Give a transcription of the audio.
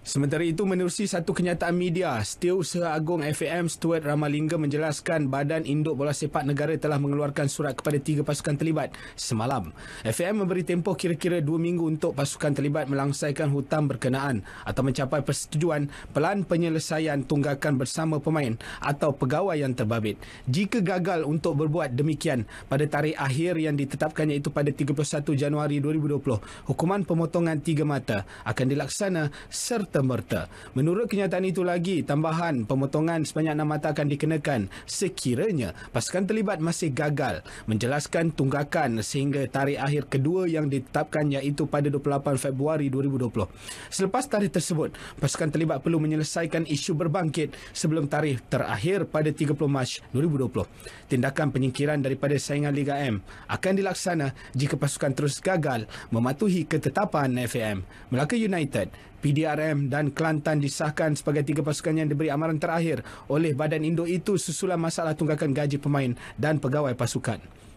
Sementara itu menerusi satu kenyataan media, Setiausaha Agung FAM Stuart Ramalinga menjelaskan badan induk bola sepak negara telah mengeluarkan surat kepada tiga pasukan terlibat semalam. FAM memberi tempoh kira-kira dua minggu untuk pasukan terlibat melangsaikan hutang berkenaan atau mencapai persetujuan pelan penyelesaian tunggakan bersama pemain atau pegawai yang terbabit. Jika gagal untuk berbuat demikian pada tarikh akhir yang ditetapkan iaitu pada 31 Januari 2020, hukuman pemotongan tiga mata akan dilaksana serta serta-merta. Menurut kenyataan itu lagi, tambahan pemotongan sebanyak enam mata akan dikenakan sekiranya pasukan terlibat masih gagal menjelaskan tunggakan sehingga tarikh akhir kedua yang ditetapkan iaitu pada 28 Februari 2020. Selepas tarikh tersebut, pasukan terlibat perlu menyelesaikan isu berbangkit sebelum tarikh terakhir pada 30 Mac 2020. Tindakan penyingkiran daripada saingan Liga M akan dilaksana jika pasukan terus gagal mematuhi ketetapan FAM. Melaka United PDRM dan Kelantan disahkan sebagai tiga pasukan yang diberi amaran terakhir oleh badan induk itu susulan masalah tunggakan gaji pemain dan pegawai pasukan.